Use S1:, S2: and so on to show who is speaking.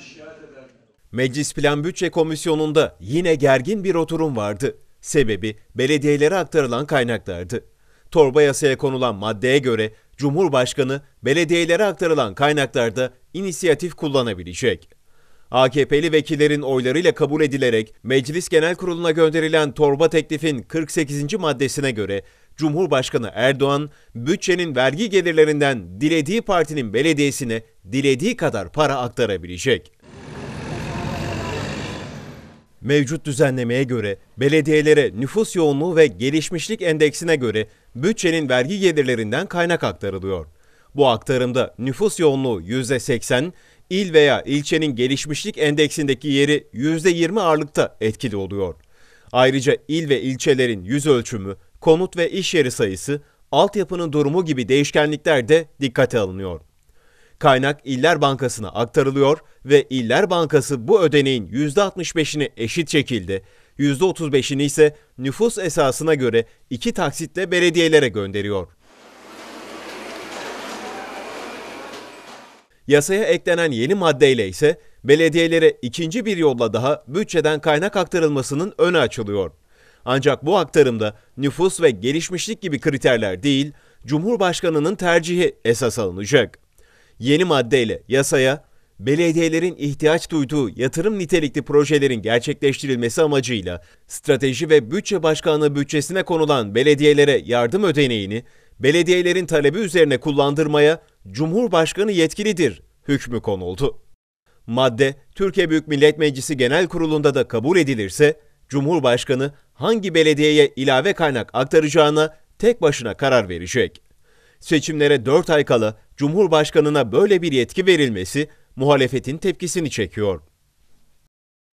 S1: şikayet Meclis Plan Bütçe Komisyonu'nda yine gergin bir oturum vardı. Sebebi belediyelere aktarılan kaynaklardı. Torba yasaya konulan maddeye göre Cumhurbaşkanı belediyelere aktarılan kaynaklarda inisiyatif kullanabilecek. AKP'li vekillerin oylarıyla kabul edilerek Meclis Genel Kurulu'na gönderilen torba teklifin 48. maddesine göre Cumhurbaşkanı Erdoğan bütçenin vergi gelirlerinden dilediği partinin belediyesine dilediği kadar para aktarabilecek. Mevcut düzenlemeye göre belediyelere nüfus yoğunluğu ve gelişmişlik endeksine göre bütçenin vergi gelirlerinden kaynak aktarılıyor. Bu aktarımda nüfus yoğunluğu %80, il veya ilçenin gelişmişlik endeksindeki yeri %20 ağırlıkta etkili oluyor. Ayrıca il ve ilçelerin yüz ölçümü, konut ve iş yeri sayısı, altyapının durumu gibi değişkenlikler de dikkate alınıyor. Kaynak İller Bankası'na aktarılıyor ve İller Bankası bu ödeneğin %65'ini eşit şekilde, %35'ini ise nüfus esasına göre iki taksitle belediyelere gönderiyor. Yasaya eklenen yeni maddeyle ise belediyelere ikinci bir yolla daha bütçeden kaynak aktarılmasının önü açılıyor. Ancak bu aktarımda nüfus ve gelişmişlik gibi kriterler değil, Cumhurbaşkanının tercihi esas alınacak. Yeni maddeyle yasaya belediyelerin ihtiyaç duyduğu yatırım nitelikli projelerin gerçekleştirilmesi amacıyla strateji ve bütçe başkanlığı bütçesine konulan belediyelere yardım ödeneğini belediyelerin talebi üzerine kullandırmaya Cumhurbaşkanı yetkilidir hükmü konuldu. Madde Türkiye Büyük Millet Meclisi Genel Kurulu'nda da kabul edilirse Cumhurbaşkanı hangi belediyeye ilave kaynak aktaracağına tek başına karar verecek. Seçimlere 4 ay kala Cumhurbaşkanına böyle bir yetki verilmesi muhalefetin tepkisini çekiyor.